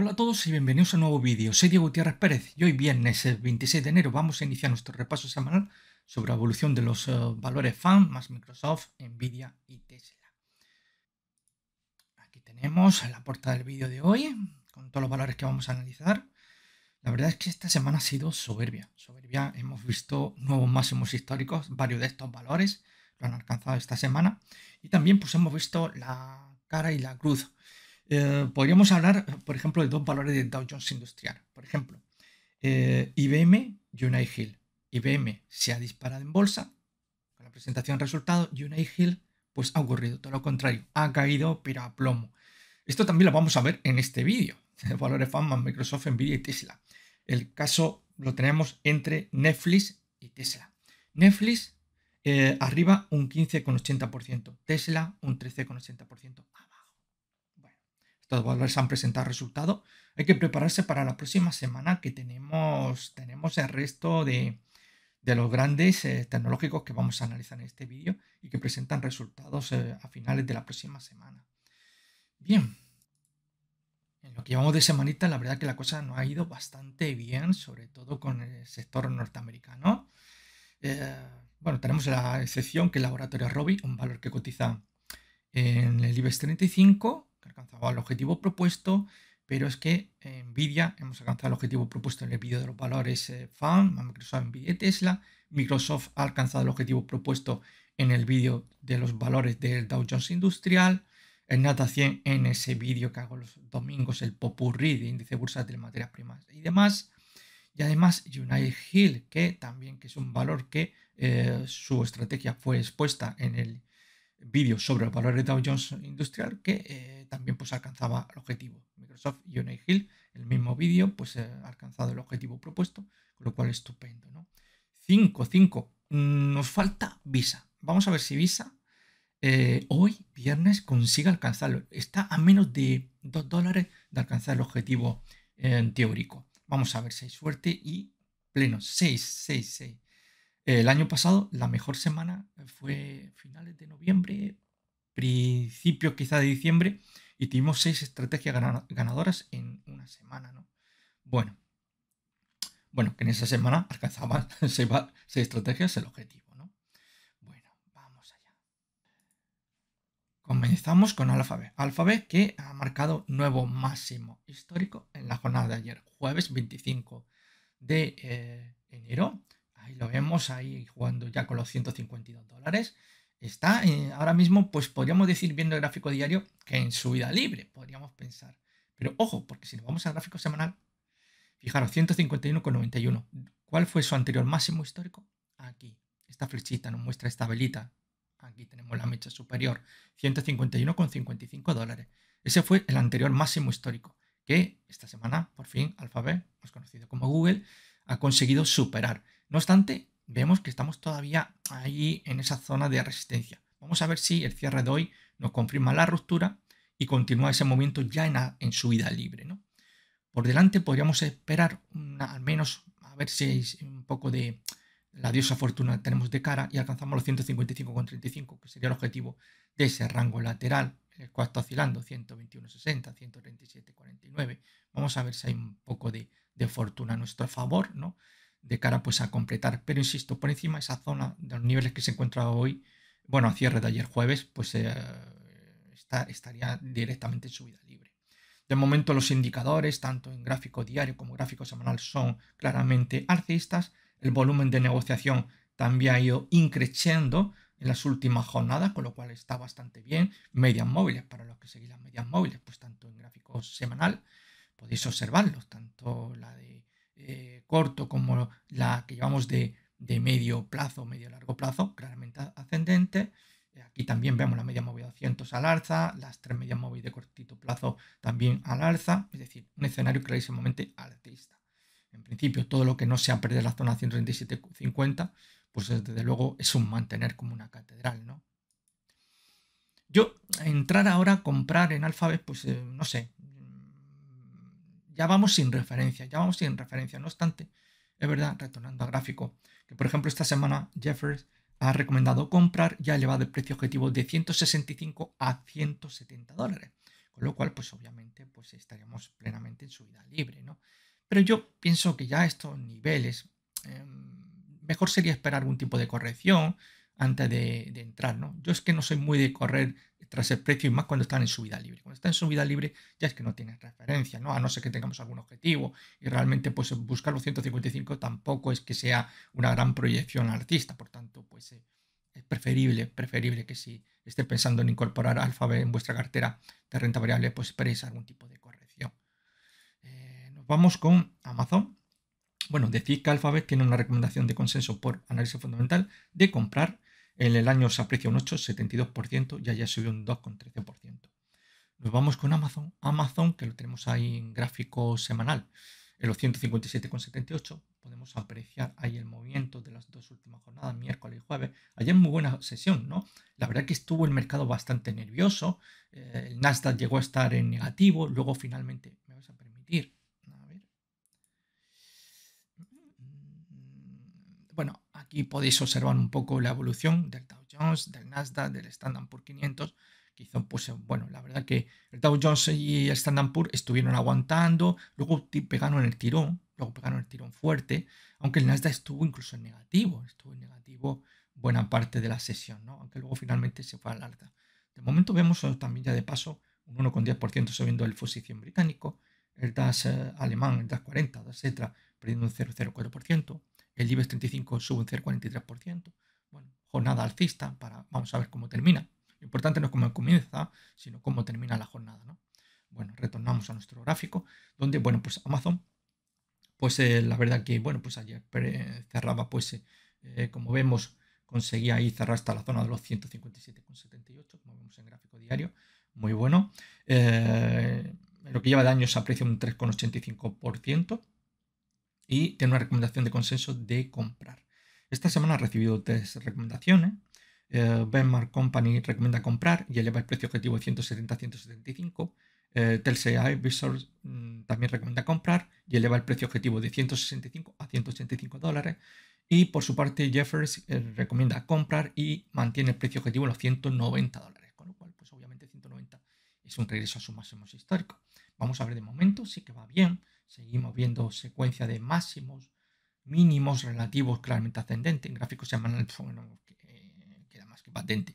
Hola a todos y bienvenidos a un nuevo vídeo. Soy Diego Gutiérrez Pérez y hoy viernes 26 eh, de enero vamos a iniciar nuestro repaso semanal sobre la evolución de los eh, valores FAN más Microsoft, Nvidia y Tesla. Aquí tenemos la puerta del vídeo de hoy con todos los valores que vamos a analizar. La verdad es que esta semana ha sido soberbia. Soberbia, hemos visto nuevos máximos históricos, varios de estos valores lo han alcanzado esta semana y también pues hemos visto la cara y la cruz eh, podríamos hablar, por ejemplo, de dos valores de Dow Jones Industrial. Por ejemplo, eh, IBM y United Hill. IBM se ha disparado en bolsa con la presentación de resultado y Hill pues ha ocurrido todo lo contrario, ha caído pero a plomo. Esto también lo vamos a ver en este vídeo. Valores FAMAS, Microsoft, Nvidia y Tesla. El caso lo tenemos entre Netflix y Tesla. Netflix eh, arriba un 15,80%, Tesla un 13,80% los valores han presentado resultados. Hay que prepararse para la próxima semana que tenemos, tenemos el resto de, los grandes eh, tecnológicos que vamos a analizar en este vídeo y que presentan resultados eh, a finales de la próxima semana. Bien, en lo que llevamos de semanita, la verdad que la cosa no ha ido bastante bien, sobre todo con el sector norteamericano. Eh, bueno, tenemos la excepción que el laboratorio Robi, un valor que cotiza en el IBEX 35, que alcanzaba el objetivo propuesto, pero es que eh, Nvidia hemos alcanzado el objetivo propuesto en el vídeo de los valores eh, Fan, FAM, Microsoft Nvidia y Tesla, Microsoft ha alcanzado el objetivo propuesto en el vídeo de los valores del Dow Jones Industrial, el Nata 100 en ese vídeo que hago los domingos, el popurrí de índice bursátil, materias primas y demás. Y además United Hill, que también que es un valor que eh, su estrategia fue expuesta en el Vídeo sobre el valor de Dow Jones Industrial que eh, también pues, alcanzaba el objetivo. Microsoft y Unai Hill, el mismo vídeo, pues eh, ha alcanzado el objetivo propuesto, con lo cual estupendo. 5, ¿no? 5. Nos falta Visa. Vamos a ver si Visa eh, hoy, viernes, consigue alcanzarlo. Está a menos de 2 dólares de alcanzar el objetivo teórico. Vamos a ver si hay suerte y pleno. 6, 6, 6. El año pasado la mejor semana fue finales de noviembre, principios quizá de diciembre, y tuvimos seis estrategias ganadoras en una semana, Bueno, bueno, que en esa semana alcanzaban seis, estrategias el objetivo, ¿no? Bueno, vamos allá. Comenzamos con Alphabet. Alphabet que ha marcado nuevo máximo histórico en la jornada de ayer, jueves 25 de eh, enero Ahí lo vemos, ahí jugando ya con los 152 dólares. Está eh, ahora mismo, pues podríamos decir, viendo el gráfico diario, que en subida libre, podríamos pensar. Pero ojo, porque si nos vamos al gráfico semanal, fijaros, 151,91. ¿Cuál fue su anterior máximo histórico? Aquí. Esta flechita nos muestra esta velita. Aquí tenemos la mecha superior, 151,55 dólares. Ese fue el anterior máximo histórico, que esta semana, por fin, Alphabet, más conocido como Google, ha conseguido superar. No obstante, vemos que estamos todavía ahí en esa zona de resistencia. Vamos a ver si el cierre de hoy nos confirma la ruptura y continúa ese movimiento ya en, su subida libre. Por delante podríamos esperar al menos a ver si es un poco de la diosa fortuna tenemos de cara y alcanzamos los 155,35, que sería el objetivo de ese rango lateral, el cual está oscilando 121,60, 137,49. Vamos a ver si hay un poco de, de fortuna a nuestro favor, ¿no? de cara pues, a completar. Pero insisto, por encima de esa zona, de los niveles que se encuentra hoy, bueno, a cierre de ayer jueves, pues eh, estaría directamente en subida libre. De momento los indicadores, tanto en gráfico diario como gráfico semanal, son claramente alcistas. El volumen de negociación también ha ido increciendo en las últimas jornadas, con lo cual está bastante bien. Medias móviles, para los que seguís las medias móviles, pues tanto en gráfico semanal, podéis observarlos, tanto la de eh, corto como la que llevamos de, medio plazo, medio largo plazo, claramente ascendente. Eh, aquí también vemos la media móvil de 200 al alza, las tres medias móviles de cortito plazo también al alza, es decir, un escenario clarísimamente artista En principio, todo lo que no sea perder la zona 137.50, pues desde luego es un mantener como una catedral, ¿no? Yo entrar ahora a comprar en Alphabet, pues eh, no sé, ya vamos sin referencia, ya vamos sin referencia. No obstante, es verdad, retornando al gráfico, que por ejemplo esta semana Jeffers ha recomendado comprar y ha elevado el precio objetivo de 165 a 170 dólares. Con lo cual, pues obviamente, pues estaríamos plenamente en subida libre, ¿no? Pero yo pienso que ya estos niveles, em, mejor sería esperar algún tipo de corrección, antes de, entrar, ¿no? Yo es que no soy muy de correr tras el precio y más cuando están en subida libre. Cuando están en subida libre ya es que no tienen referencia, ¿no? A no ser que tengamos algún objetivo y realmente pues buscar los 155 tampoco es que sea una gran proyección artista, por tanto pues eh, es preferible, preferible que si esté pensando en incorporar Alphabet en vuestra cartera de renta variable pues esperéis algún tipo de corrección. Eh, nos vamos con Amazon. Bueno, decir que Alphabet tiene una recomendación de consenso por análisis fundamental de comprar en el año se aprecia un 8,72% y allá subió un 2,13%. Nos vamos con Amazon. Amazon, que lo tenemos ahí en gráfico semanal, en los 157,78, podemos apreciar ahí el movimiento de las dos últimas jornadas, miércoles y jueves. Ayer muy buena sesión, ¿no? La verdad que estuvo el mercado bastante nervioso. Eh, el Nasdaq llegó a estar en negativo, luego finalmente, me vas a permitir, a ver. Mm, mm, mm. Bueno, Aquí podéis observar un poco la evolución del Dow Jones, del Nasdaq, del Standard Poor's 500, que hizo, pues eh, bueno, la verdad que el Dow Jones y el Standard Poor's estuvieron aguantando, luego pegaron el tirón, luego pegaron el tirón fuerte, aunque el Nasdaq estuvo incluso en negativo, estuvo en negativo buena parte de la sesión, ¿no? aunque luego finalmente se fue al alta. De momento vemos eh, también ya de paso un 1,10% subiendo el fusil 100 británico, el DAS eh, alemán, el DAS 40, etcétera, perdiendo un 0,04%, el IBEX 35 sube un 0,43%. Bueno, jornada alcista, para, vamos a ver cómo termina. Lo importante no es cómo comienza, sino cómo termina la jornada. ¿no? Bueno, retornamos a nuestro gráfico, donde, bueno, pues Amazon, pues eh, la verdad que, bueno, pues ayer cerraba, pues eh, eh, como vemos, conseguía ahí cerrar hasta la zona de los 157,78, como vemos en gráfico diario, muy bueno. lo que lleva de año se aprecia un 3,85%, y tiene una recomendación de consenso de comprar. Esta semana ha recibido tres recomendaciones. Eh, Benmark Company recomienda comprar y eleva el precio objetivo de 170 a 175. Eh, Telcel mm, también recomienda comprar y eleva el precio objetivo de 165 a 185 dólares. Y por su parte, Jeffers eh, recomienda comprar y mantiene el precio objetivo en los 190 dólares. Con lo cual, pues obviamente 190 es un regreso a su máximo histórico. Vamos a ver de momento, sí que va bien. Seguimos viendo secuencia de máximos, mínimos relativos claramente ascendente. En gráficos semanales el eh, queda más que patente.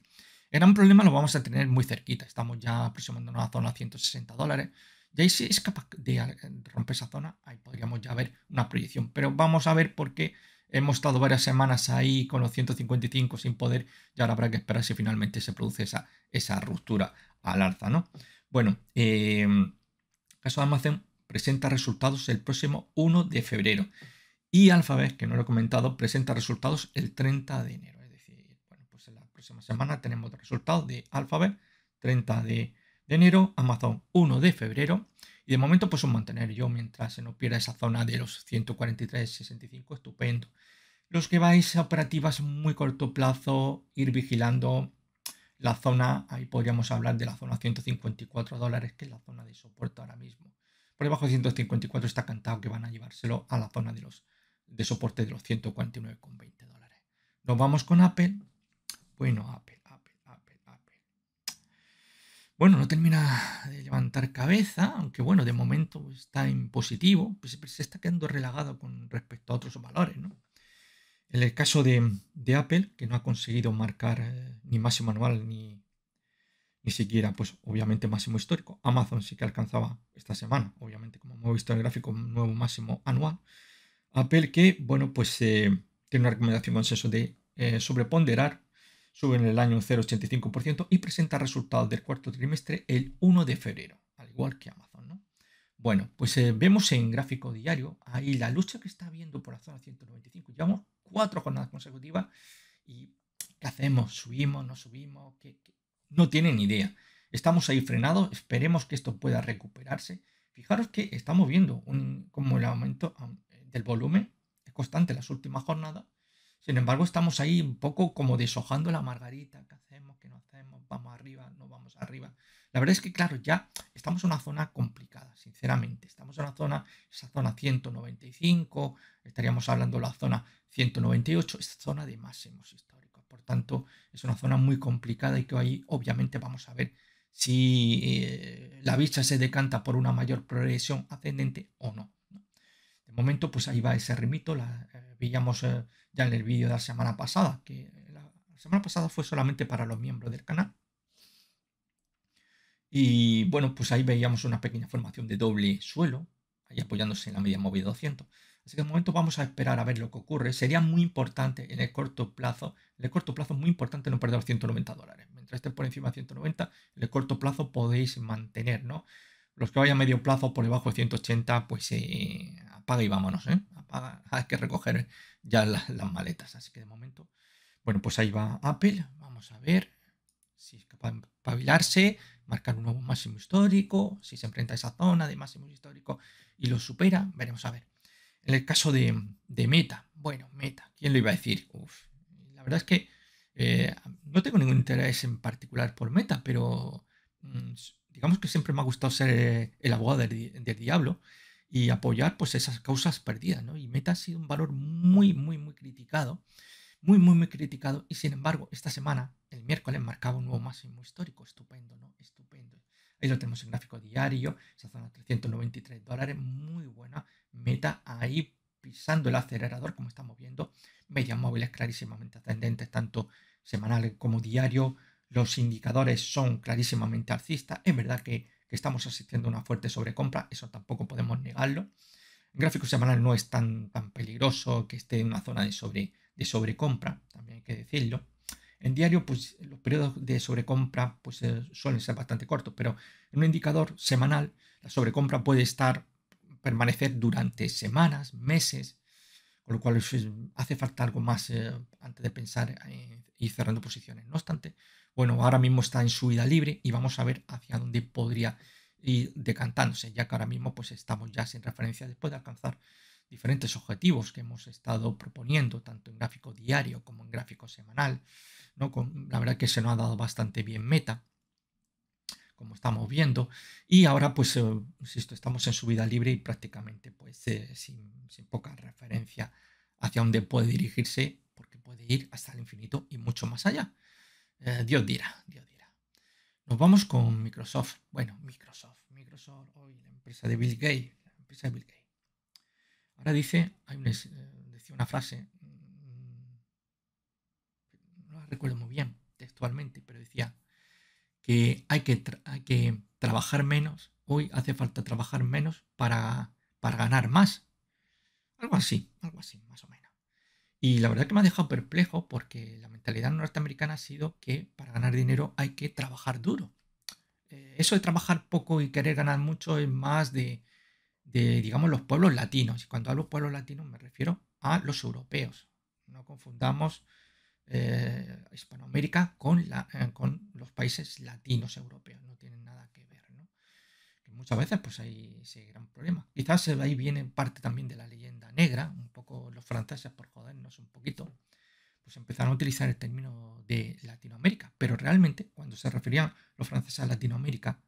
El gran problema lo vamos a tener muy cerquita. Estamos ya aproximándonos a la zona 160 dólares. Y ahí si es capaz de romper esa zona, ahí podríamos ya ver una proyección. Pero vamos a ver por qué hemos estado varias semanas ahí con los 155 sin poder y ahora habrá que esperar si finalmente se produce esa, esa ruptura al alza, ¿no? Bueno, eh, caso de almacén presenta resultados el próximo 1 de febrero. Y Alphabet, que no lo he comentado, presenta resultados el 30 de enero. Es decir, bueno, pues en la próxima semana tenemos resultados de Alphabet, 30 de, enero, Amazon 1 de febrero. Y de momento, pues un mantener yo mientras se no pierda esa zona de los 143,65, estupendo. Los que vais a operativas muy corto plazo, ir vigilando la zona, ahí podríamos hablar de la zona 154 dólares, que es la zona de soporte ahora mismo. Por debajo de 154 está cantado que van a llevárselo a la zona de, los, de soporte de los 149,20 dólares. Nos vamos con Apple. Bueno, Apple, Apple, Apple, Apple. Bueno, no termina de levantar cabeza, aunque bueno, de momento está en positivo, pues se está quedando relagado con respecto a otros valores, ¿no? En el caso de, Apple, que no ha conseguido marcar eh, ni máximo anual ni ni siquiera, pues obviamente máximo histórico. Amazon sí que alcanzaba esta semana, obviamente como hemos visto en el gráfico, un nuevo máximo anual. Apple que, bueno, pues eh, tiene una recomendación consenso de eh, sobreponderar, sube en el año 0,85% y presenta resultados del cuarto trimestre el 1 de febrero, al igual que Amazon, ¿no? Bueno, pues eh, vemos en gráfico diario ahí la lucha que está habiendo por la zona 195. Llevamos cuatro jornadas consecutivas y ¿qué hacemos? ¿Subimos? ¿No subimos? ¿Qué, qué hacemos subimos no subimos qué no tienen idea. Estamos ahí frenados, esperemos que esto pueda recuperarse. Fijaros que estamos viendo un, como el aumento del volumen es constante las últimas jornadas. Sin embargo, estamos ahí un poco como deshojando la margarita. ¿Qué hacemos? ¿Qué no hacemos? ¿Vamos arriba? ¿No vamos arriba? La verdad es que, claro, ya estamos en una zona complicada, sinceramente. Estamos en una zona, esa zona 195, estaríamos hablando de la zona 198, esa zona de máximos tanto, es una zona muy complicada y que ahí obviamente vamos a ver si eh, la vista se decanta por una mayor progresión ascendente o no. De momento, pues ahí va ese remito, la eh, veíamos eh, ya en el vídeo de la semana pasada, que la semana pasada fue solamente para los miembros del canal. Y bueno, pues ahí veíamos una pequeña formación de doble suelo, ahí apoyándose en la media móvil 200. Así que de momento vamos a esperar a ver lo que ocurre. Sería muy importante en el corto plazo, en el corto plazo es muy importante no perder los 190 dólares. Mientras esté por encima de 190, en el corto plazo podéis mantener, ¿no? Los que vayan a medio plazo por debajo de 180, pues eh, apaga y vámonos, ¿eh? Apaga, hay que recoger ya las, maletas. Así que de momento, bueno, pues ahí va Apple. Vamos a ver si es capaz de pavilarse, marcar un nuevo máximo histórico, si se enfrenta a esa zona de máximo histórico y lo supera, veremos a ver. En el caso de, Meta, bueno, Meta, ¿quién lo iba a decir? la verdad es que eh, no tengo ningún interés en particular por Meta, pero mm, digamos que siempre me ha gustado ser eh, el abogado del, diablo y apoyar pues esas causas perdidas, ¿no? Y Meta ha sido un valor muy, muy, muy criticado, muy, muy, muy criticado y sin embargo esta semana, el miércoles, marcaba un nuevo máximo histórico, estupendo, ¿no? Estupendo. Ahí lo tenemos en gráfico diario, esa zona de 393 dólares, muy buena meta ahí pisando el acelerador como estamos viendo. Medias móviles clarísimamente ascendentes, tanto semanal como diario. Los indicadores son clarísimamente alcistas. Es verdad que, estamos asistiendo a una fuerte sobrecompra, eso tampoco podemos negarlo. gráfico semanal no es tan, tan peligroso que esté en una zona de, sobre, de sobrecompra, también hay que decirlo. En diario, pues los periodos de sobrecompra pues, eh, suelen ser bastante cortos, pero en un indicador semanal, la sobrecompra puede estar, permanecer durante semanas, meses, con lo cual pues, hace falta algo más eh, antes de pensar en ir cerrando posiciones. No obstante, bueno, ahora mismo está en subida libre y vamos a ver hacia dónde podría ir decantándose, ya que ahora mismo pues estamos ya sin referencia después de alcanzar diferentes objetivos que hemos estado proponiendo, tanto en gráfico diario como en gráfico semanal la verdad que se nos ha dado bastante bien meta, como estamos viendo. Y ahora, pues, eh, estamos en su vida libre y prácticamente pues, eh, sin, poca referencia hacia dónde puede dirigirse, porque puede ir hasta el infinito y mucho más allá. Eh, Dios dirá, Dios dirá. Nos vamos con Microsoft. Bueno, Microsoft, Microsoft, hoy la empresa de Bill Gates, empresa de Bill Gates. Ahora dice, decía una frase recuerdo muy bien textualmente, pero decía que hay que, trabajar menos, hoy hace falta trabajar menos para, para ganar más. Algo así, algo así, más o menos. Y la verdad que me ha dejado perplejo porque la mentalidad norteamericana ha sido que para ganar dinero hay que trabajar duro. Eh, eso de trabajar poco y querer ganar mucho es más de, digamos, los pueblos latinos. Y cuando hablo pueblos latinos me refiero a los europeos. No confundamos eh, Hispanoamérica eh, con, los países latinos europeos. No tienen nada que ver. muchas veces pues hay ese gran problema. Quizás ahí viene parte también de la leyenda negra. Un poco los franceses, por jodernos un poquito, pues empezaron a utilizar el término de Latinoamérica. Pero realmente cuando se referían los franceses a Latinoamérica,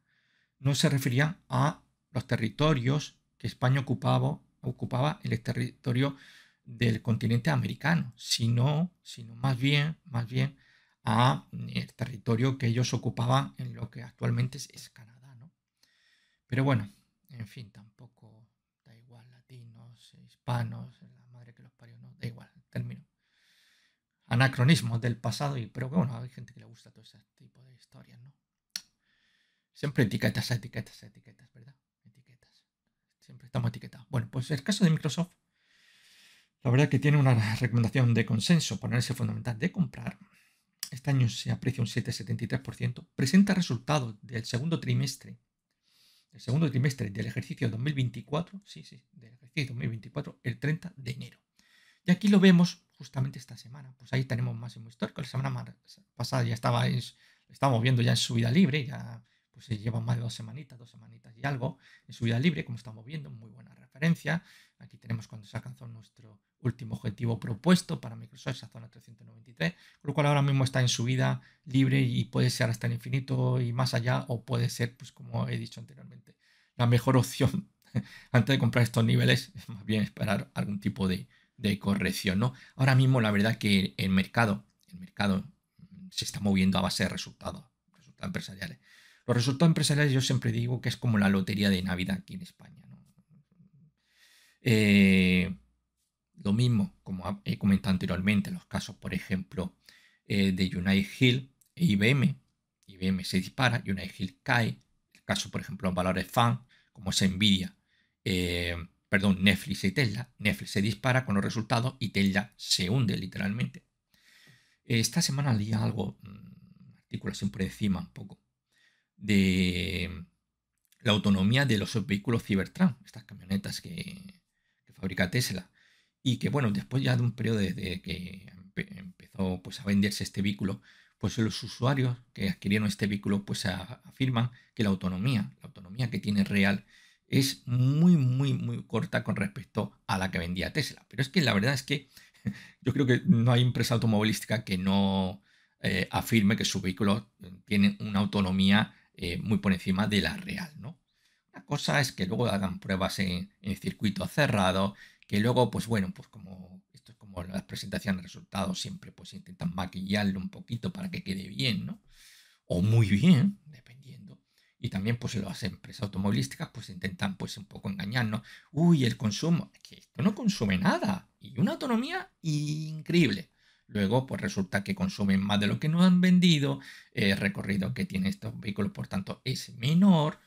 no se referían a los territorios que España ocupaba, ocupaba el territorio del continente americano, sino, sino más bien, más bien a mm, el territorio que ellos ocupaban en lo que actualmente es, Canadá, ¿no? Pero bueno, en fin, tampoco da igual latinos, hispanos, la madre que los parió, no, da igual, término. Anacronismos del pasado, y, pero bueno, hay gente que le gusta todo ese tipo de historias, ¿no? Siempre etiquetas, etiquetas, etiquetas, ¿verdad? Etiquetas. Siempre estamos etiquetados. Bueno, pues el caso de Microsoft la verdad que tiene una recomendación de consenso, ponerse fundamental de comprar. Este año se aprecia un 7,73%. Presenta resultados del segundo trimestre. el segundo trimestre del ejercicio 2024. Sí, sí, del ejercicio 2024, el 30 de enero. Y aquí lo vemos justamente esta semana. Pues ahí tenemos máximo histórico. La semana pasada ya estaba en, estamos viendo ya en subida libre. Ya pues se lleva más de dos semanitas, dos semanitas y algo en subida libre, como estamos viendo, muy buena referencia. Aquí tenemos cuando se alcanzó nuestro último objetivo propuesto para Microsoft, esa zona 393, con lo cual ahora mismo está en subida libre y puede ser hasta el infinito y más allá, o puede ser, pues como he dicho anteriormente, la mejor opción antes de comprar estos niveles es más bien esperar algún tipo de, corrección, ¿no? Ahora mismo la verdad que el mercado, el mercado se está moviendo a base de resultados, resultados empresariales. Los resultados empresariales yo siempre digo que es como la lotería de Navidad aquí en España. Eh, lo mismo, como he comentado anteriormente, los casos, por ejemplo, eh, de United Hill e IBM. IBM se dispara, United Hill cae. El caso, por ejemplo, en valores fan, como es Nvidia, eh, perdón, Netflix y Tesla. Netflix se dispara con los resultados y Tesla se hunde literalmente. Esta semana leía algo, mm, artículo siempre encima un poco, de la autonomía de los vehículos Cybertran, estas camionetas que fabrica Tesla. Y que bueno, después ya de un periodo desde que empezó pues, a venderse este vehículo, pues los usuarios que adquirieron este vehículo pues afirman que la autonomía, la autonomía que tiene Real es muy, muy, muy corta con respecto a la que vendía Tesla. Pero es que la verdad es que yo creo que no hay empresa automovilística que no eh, afirme que su vehículo tiene una autonomía eh, muy por encima de la real, ¿no? La cosa es que luego hagan pruebas en, circuito cerrado, que luego, pues bueno, pues como esto es como las presentaciones de resultados, siempre pues intentan maquillarlo un poquito para que quede bien, ¿no? O muy bien, dependiendo. Y también pues las empresas automovilísticas pues intentan pues un poco engañarnos. Uy, el consumo, es que esto no consume nada. Y una autonomía increíble. Luego, pues resulta que consumen más de lo que no han vendido, el recorrido que tiene estos vehículos, por tanto, es menor,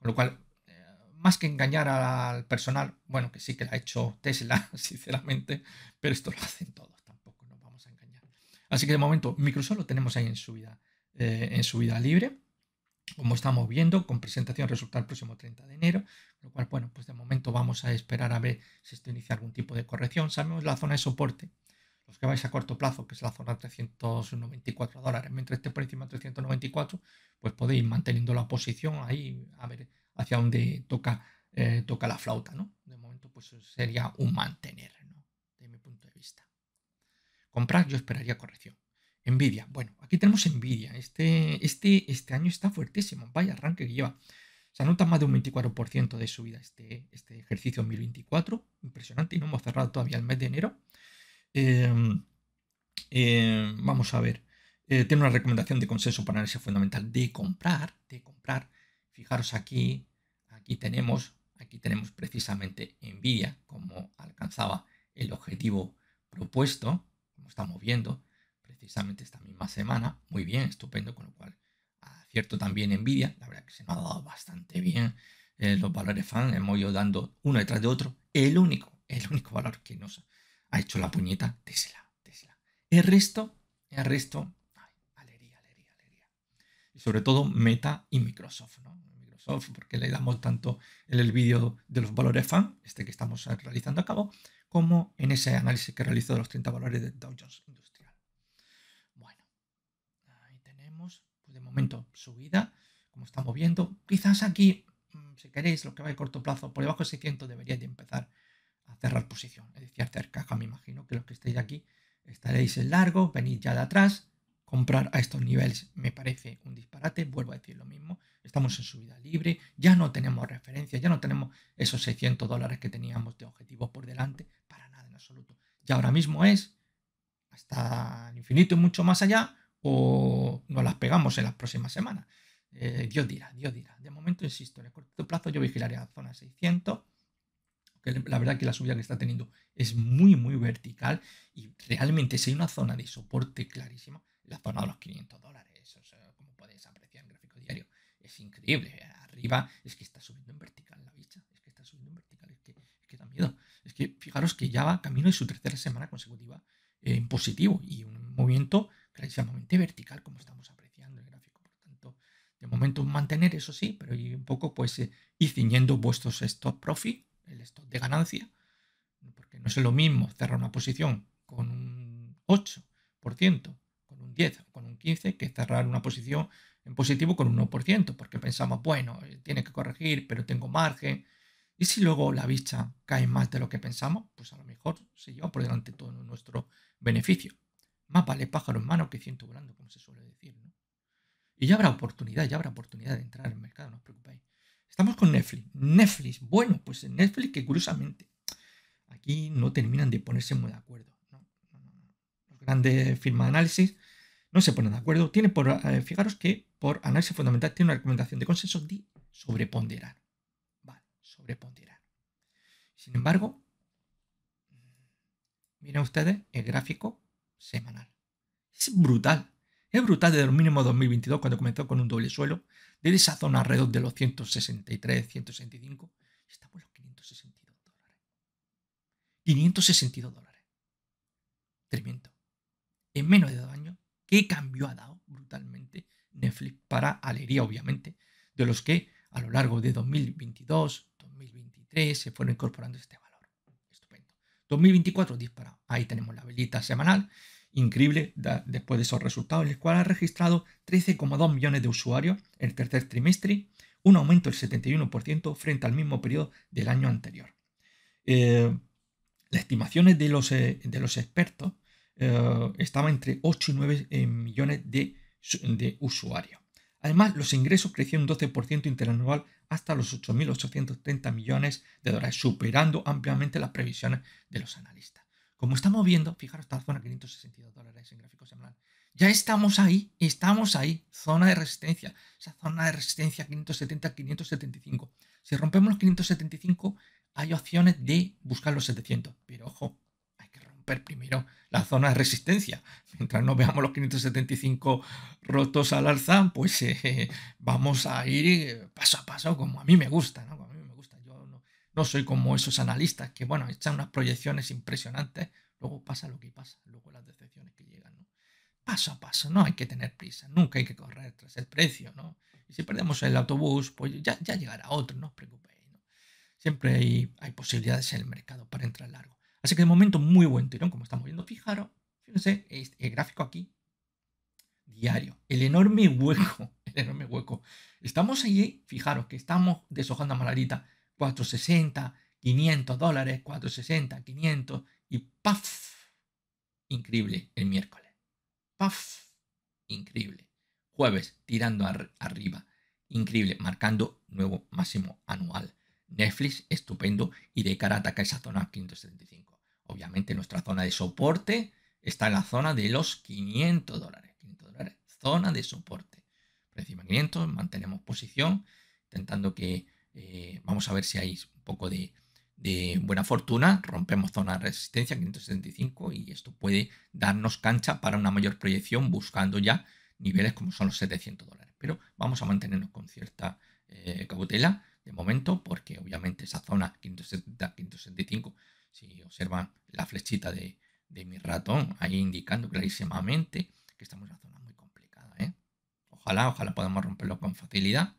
con lo cual, eh, más que engañar al personal, bueno, que sí que la ha hecho Tesla, sinceramente, pero esto lo hacen todos, tampoco nos vamos a engañar. Así que de momento, Microsoft lo tenemos ahí en su vida, eh, en libre, como estamos viendo, con presentación resulta el próximo 30 de enero, lo cual, bueno, pues de momento vamos a esperar a ver si esto inicia algún tipo de corrección. Sabemos la zona de soporte, que vais a corto plazo, que es la zona 394 dólares, mientras esté por encima de 394, pues podéis ir manteniendo la posición ahí a ver hacia dónde toca, eh, toca la flauta, ¿no? De momento, pues sería un mantener, ¿no? De mi punto de vista. Comprar, yo esperaría corrección. envidia, bueno, aquí tenemos envidia, Este, este, este año está fuertísimo. Vaya arranque que lleva. Se anota más de un 24% de subida este, este ejercicio 2024. Impresionante. Y no hemos cerrado todavía el mes de enero. Em, em, vamos a ver. Eh, tiene una recomendación de consenso para análisis fundamental de comprar, de comprar. Fijaros aquí, aquí tenemos, aquí tenemos precisamente Nvidia como alcanzaba el objetivo propuesto, como estamos viendo precisamente esta misma semana. Muy bien, estupendo, con lo cual acierto también Nvidia. La verdad que se me ha dado bastante bien eh, los valores fan, hemos ido dando uno detrás de otro. El único, el único valor que nos ha hecho la puñeta, Tesla. Tesla El resto, el resto, alegría, alegría, alegría. Y sobre todo Meta y Microsoft, ¿no? Microsoft, porque le damos tanto en el vídeo de los valores fan, este que estamos realizando a cabo, como en ese análisis que realizo de los 30 valores de Dow Jones Industrial. Bueno, ahí tenemos, pues de momento, subida, como estamos viendo. Quizás aquí, mm, si queréis, lo que va a corto plazo, por debajo de 600 debería de empezar cerrar posición. es decir, hacer caja, me imagino que los que estáis aquí estaréis en largo, venid ya de atrás, comprar a estos niveles me parece un disparate, vuelvo a decir lo mismo, estamos en subida libre, ya no tenemos referencias, ya no tenemos esos 600 dólares que teníamos de objetivos por delante, para nada en absoluto. Y ahora mismo es hasta el infinito y mucho más allá o nos las pegamos en las próximas semanas. Eh, Dios dirá, Dios dirá. De momento, insisto, en el corto plazo yo vigilaré la zona 600, que la verdad que la subida que está teniendo es muy, muy vertical y realmente si hay una zona de soporte clarísima, la zona de los 500 dólares, como podéis apreciar en gráfico diario, es increíble. Arriba es que está subiendo en vertical la bicha, es que está subiendo en vertical, es que, es que da miedo. Es que fijaros que ya va camino de su tercera semana consecutiva eh, en positivo y un movimiento clarísimamente vertical como estamos apreciando el gráfico. Por tanto, de momento mantener eso sí, pero y un poco pues y eh, ciñendo vuestros stop profit el stop de ganancia, porque no es lo mismo cerrar una posición con un 8%, con un 10 con un 15 que cerrar una posición en positivo con un 1%, porque pensamos, bueno, eh, tiene que corregir, pero tengo margen. Y si luego la vista cae más de lo que pensamos, pues a lo mejor se lleva por delante todo nuestro beneficio. Más vale pájaro en mano que ciento volando, como se suele decir, Y ya habrá oportunidad, ya habrá oportunidad de entrar al mercado, no os preocupéis. Estamos con Netflix. Netflix, bueno, pues Netflix que curiosamente aquí no terminan de ponerse muy de acuerdo. Los grandes firmas de análisis no se ponen de acuerdo. por, eh, fijaros que por análisis fundamental tiene una recomendación de consenso de sobreponderar. Vale, sobreponderar. Sin embargo, miren ustedes el gráfico semanal. Es brutal. Es brutal desde el mínimo 2022, cuando comenzó con un doble suelo, de esa zona alrededor de los 163, 165, estamos en los 562 dólares. 562 dólares. Tremendo. En menos de dos años, ¿qué cambio ha dado brutalmente Netflix para alegría, obviamente, de los que a lo largo de 2022, 2023 se fueron incorporando este valor? Estupendo. 2024 disparado. Ahí tenemos la velita semanal increíble después de esos resultados, el cual ha registrado 13,2 millones de usuarios el tercer trimestre, un aumento del 71% frente al mismo periodo del año anterior. Eh, las estimaciones de los, eh, expertos eh, estaban entre 8 y 9 millones de, de usuarios. Además, los ingresos crecieron un 12% interanual hasta los 8.830 millones de dólares, superando ampliamente las previsiones de los analistas como estamos viendo, fijaros, está la zona 562 dólares en gráfico semanal. Ya estamos ahí, estamos ahí, zona de resistencia, esa zona de resistencia 570-575. Si rompemos los 575, hay opciones de buscar los 700, pero ojo, hay que romper primero la zona de resistencia. Mientras no veamos los 575 rotos al alza, pues eh, vamos a ir eh, paso a paso como a mí me gusta, ¿no? No soy como esos analistas que, bueno, echan unas proyecciones impresionantes, luego pasa lo que pasa, luego las decepciones que llegan, ¿no? Paso a paso, no hay que tener prisa, nunca hay que correr tras el precio, ¿no? Y si perdemos el autobús, pues ya, llegará otro, no os preocupéis, ¿no? Siempre hay, hay posibilidades en el mercado para entrar largo. Así que de momento muy buen tirón, como estamos viendo. Fijaros, fíjense, el gráfico aquí, diario, el enorme hueco, el enorme hueco. Estamos allí, fijaros que estamos deshojando a Malarita 460, 500 dólares, 460, 500 y ¡paf! Increíble el miércoles. ¡Paf! Increíble. Jueves tirando arriba. Increíble, marcando nuevo máximo anual. Netflix estupendo y de cara ataca esa zona 575. Obviamente nuestra zona de soporte está en la zona de los 500 dólares. 500 dólares, zona de soporte. Por encima 500, mantenemos posición, intentando que eh, vamos a ver si hay un poco de, buena fortuna. Rompemos zona de resistencia 575 y esto puede darnos cancha para una mayor proyección buscando ya niveles como son los 700 dólares. Pero vamos a mantenernos con cierta eh, cautela de momento porque obviamente esa zona 570-575, si observan la flechita de, mi ratón, ahí indicando clarísimamente que estamos en una zona muy complicada. ¿eh? Ojalá, ojalá podamos romperlo con facilidad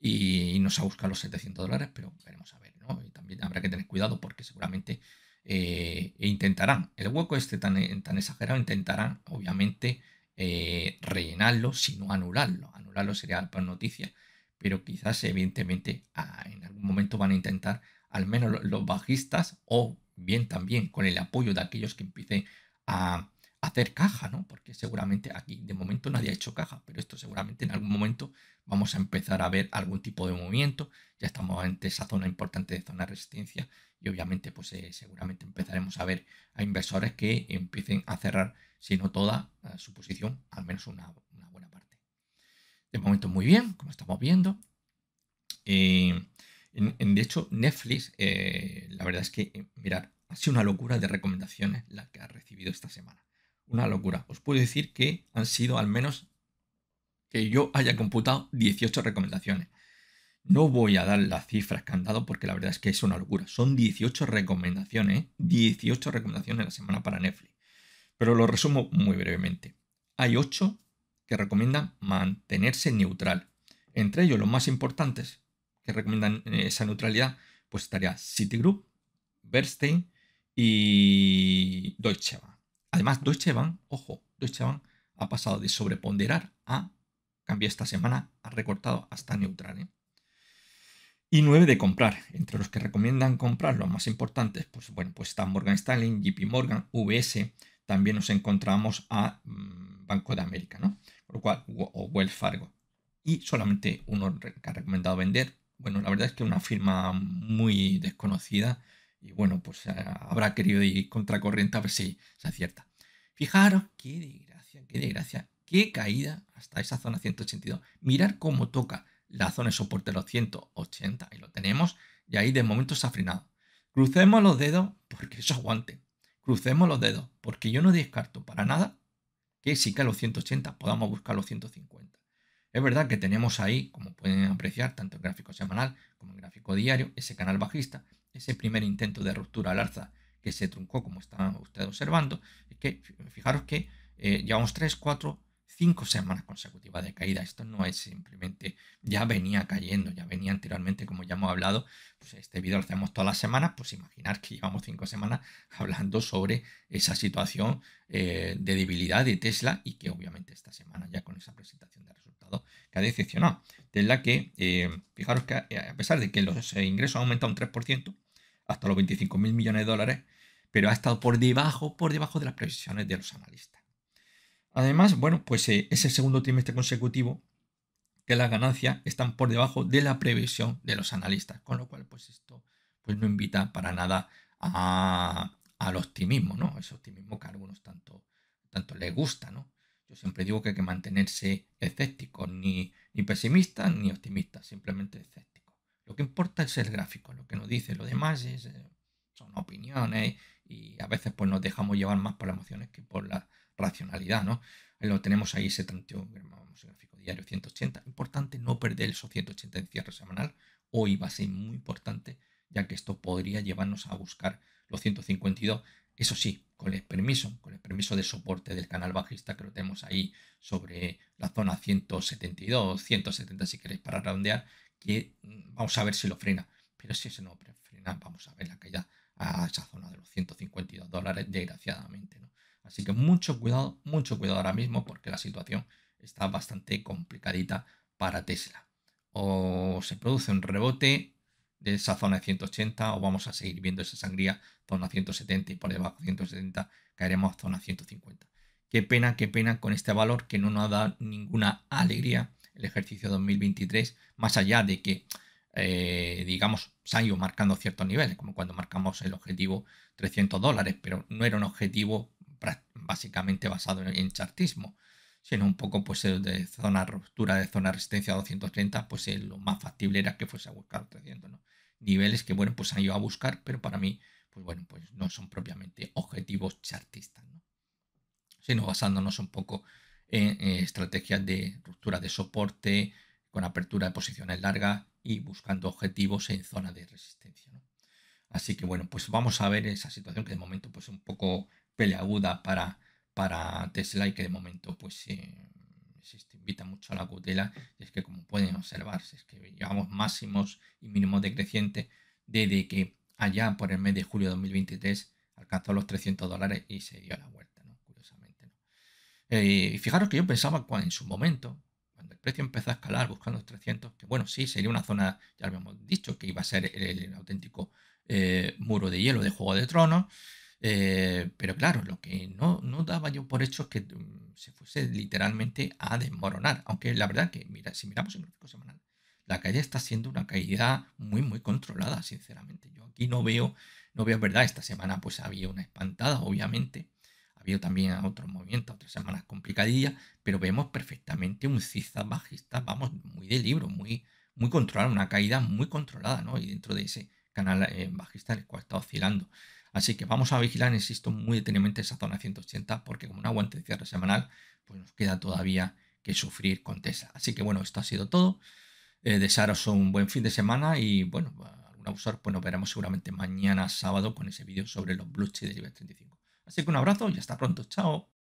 y, nos ha buscado los 700 dólares, pero veremos a ver, ¿no? Y también habrá que tener cuidado porque seguramente eh, intentarán, el hueco este tan, tan exagerado, intentarán obviamente eh, rellenarlo, sino anularlo. Anularlo sería por noticia, pero quizás evidentemente ah, en algún momento van a intentar, al menos los, los bajistas, o bien también con el apoyo de aquellos que empiecen a hacer caja, ¿no? Porque seguramente aquí de momento nadie ha hecho caja, pero esto seguramente en algún momento vamos a empezar a ver algún tipo de movimiento. Ya estamos ante esa zona importante de zona de resistencia y obviamente pues eh, seguramente empezaremos a ver a inversores que empiecen a cerrar, si no toda eh, su posición, al menos una, buena parte. De momento muy bien, como estamos viendo. Eh, en, de hecho, Netflix, la verdad es que, mirad, ha sido una locura de recomendaciones la que ha recibido esta semana. Una locura. Os puedo decir que han sido al menos que yo haya computado 18 recomendaciones. No voy a dar las cifras que han dado porque la verdad es que es una locura. Son 18 recomendaciones, 18 recomendaciones en la semana para Netflix. Pero lo resumo muy brevemente. Hay 8 que recomiendan mantenerse neutral. Entre ellos, los más importantes que recomiendan eh, esa neutralidad, pues estaría Citigroup, Bernstein y Deutsche Bank. Además, Deutsche Bank, ojo, Deutsche Bank ha pasado de sobreponderar a cambio esta semana ha recortado hasta neutral. ¿eh? Y nueve de comprar. Entre los que recomiendan comprar, los más importantes, pues bueno, pues están Morgan Stanley, JP Morgan, VS. También nos encontramos a mm, Banco de América, ¿no? Por lo cual, o, Wells Fargo. Y solamente uno que ha recomendado vender. Bueno, la verdad es que una firma muy desconocida. Y bueno, pues eh, habrá querido ir contracorriente a ver si se acierta. Fijaros, qué desgracia, qué desgracia, qué caída hasta esa zona 182. Mirar cómo toca la zona de soporte de los 180 y lo tenemos y ahí de momento se ha frenado. Crucemos los dedos porque eso aguante. Crucemos los dedos porque yo no descarto para nada que si cae los 180 podamos buscar los 150. Es verdad que tenemos ahí, como pueden apreciar, tanto el gráfico semanal como el gráfico diario, ese canal bajista, ese primer intento de ruptura al alza que se truncó como están ustedes observando. Es que fijaros que eh, llevamos 3, 4, cinco semanas consecutivas de caída. Esto no es simplemente ya venía cayendo, ya venía anteriormente, como ya hemos hablado, pues este vídeo lo hacemos todas las semanas, pues imaginar que llevamos cinco semanas hablando sobre esa situación eh, de debilidad de Tesla y que obviamente esta semana ya con esa presentación de resultados que ha decepcionado. Tesla que, eh, fijaros que eh, a pesar de que los ingresos han aumentado un 3%, hasta los 25 mil millones de dólares, pero ha estado por debajo, por debajo de las previsiones de los analistas. Además, bueno, pues eh, es el segundo trimestre consecutivo que las ganancias están por debajo de la previsión de los analistas, con lo cual, pues esto pues no invita para nada a, al optimismo, ¿no? Ese optimismo que a algunos tanto, tanto les gusta, ¿no? Yo siempre digo que hay que mantenerse escépticos, ni, ni pesimistas ni optimista simplemente escéptico Lo que importa es el gráfico, lo que nos dice lo demás es, eh, son opiniones y a veces pues nos dejamos llevar más por las emociones que por la racionalidad, ¿no? Lo tenemos ahí, ese tanteo, gráfico diario 180. Importante no perder esos 180 en cierre semanal. Hoy va a ser muy importante, ya que esto podría llevarnos a buscar los 152. Eso sí, con el permiso, con el permiso de soporte del canal bajista que lo tenemos ahí sobre la zona 172, 170 si queréis para redondear, que mm, vamos a ver si lo frena. Pero si se no frena, vamos a ver la caída a esa zona de los 152 dólares, desgraciadamente. ¿no? Así que mucho cuidado, mucho cuidado ahora mismo porque la situación está bastante complicadita para Tesla. O se produce un rebote de esa zona de 180 o vamos a seguir viendo esa sangría zona 170 y por debajo de 170 caeremos a zona 150. Qué pena, qué pena con este valor que no nos ha dado ninguna alegría el ejercicio 2023, más allá de que, eh, digamos, se han ido marcando ciertos niveles, como cuando marcamos el objetivo 300 dólares, pero no era un objetivo básicamente basado en chartismo, sino un poco pues de zona ruptura de zona resistencia 230, pues lo más factible era que fuese a buscar 300, ¿no? Niveles que, bueno, pues han ido a buscar, pero para mí, pues bueno, pues no son propiamente objetivos chartistas, ¿no? Sino basándonos un poco en eh, estrategias de ruptura de soporte, con apertura de posiciones largas y buscando objetivos en zona de resistencia, ¿no? Así que bueno, pues vamos a ver esa situación que de momento pues un poco peleaguda para, para Tesla y que de momento pues si se invita mucho a la cautela. Es que como pueden observar, es que llevamos máximos y mínimos decrecientes desde que allá por el mes de julio de 2023 alcanzó los 300 dólares y se dio la vuelta, ¿no? curiosamente. ¿no? Eh, y fijaros que yo pensaba cuando, en su momento, cuando el precio empezó a escalar buscando los 300, que bueno, sí, sería una zona, ya habíamos dicho, que iba a ser el, auténtico eh, muro de hielo de Juego de Tronos. Eh, pero claro, lo que no, no daba yo por hecho es que mm, se fuese literalmente a desmoronar. Aunque la verdad que, mira, si miramos el gráfico semanal, la caída está siendo una caída muy, muy controlada, sinceramente. Yo aquí no veo, no veo, es verdad, esta semana pues había una espantada, obviamente. Ha habido también otros movimientos, otras semanas complicadillas, pero vemos perfectamente un ciza bajista, vamos, muy de libro, muy, muy controlada, una caída muy controlada, ¿no? Y dentro de ese canal eh, bajista en el cual está oscilando. Así que vamos a vigilar, insisto, muy detenidamente esa zona 180 porque como un aguante de cierre semanal, pues nos queda todavía que sufrir con Tesla. Así que bueno, esto ha sido todo. Eh, desearos un buen fin de semana y bueno, algún abusor, pues nos veremos seguramente mañana sábado con ese vídeo sobre los blue de del 35. Así que un abrazo y hasta pronto. Chao.